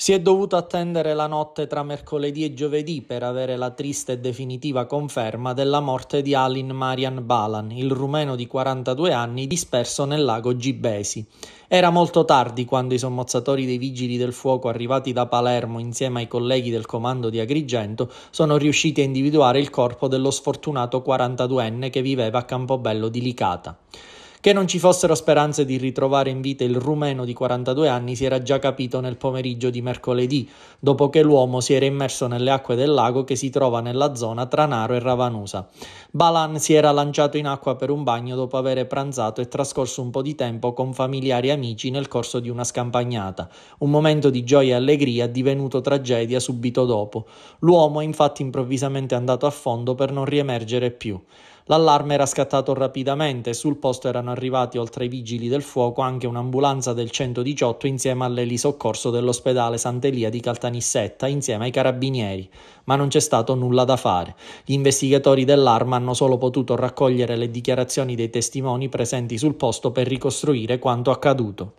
Si è dovuto attendere la notte tra mercoledì e giovedì per avere la triste e definitiva conferma della morte di Alin Marian Balan, il rumeno di 42 anni disperso nel lago Gibesi. Era molto tardi quando i sommozzatori dei vigili del fuoco arrivati da Palermo insieme ai colleghi del comando di Agrigento sono riusciti a individuare il corpo dello sfortunato 42enne che viveva a Campobello di Licata. Che non ci fossero speranze di ritrovare in vita il rumeno di 42 anni si era già capito nel pomeriggio di mercoledì, dopo che l'uomo si era immerso nelle acque del lago che si trova nella zona tra Naro e Ravanusa. Balan si era lanciato in acqua per un bagno dopo aver pranzato e trascorso un po' di tempo con familiari e amici nel corso di una scampagnata, un momento di gioia e allegria divenuto tragedia subito dopo. L'uomo è infatti improvvisamente andato a fondo per non riemergere più. L'allarme era scattato rapidamente, sul posto erano arrivati oltre ai vigili del fuoco anche un'ambulanza del 118 insieme all'elisoccorso dell'ospedale Sant'Elia di Caltanissetta insieme ai carabinieri, ma non c'è stato nulla da fare. Gli investigatori dell'arma hanno solo potuto raccogliere le dichiarazioni dei testimoni presenti sul posto per ricostruire quanto accaduto.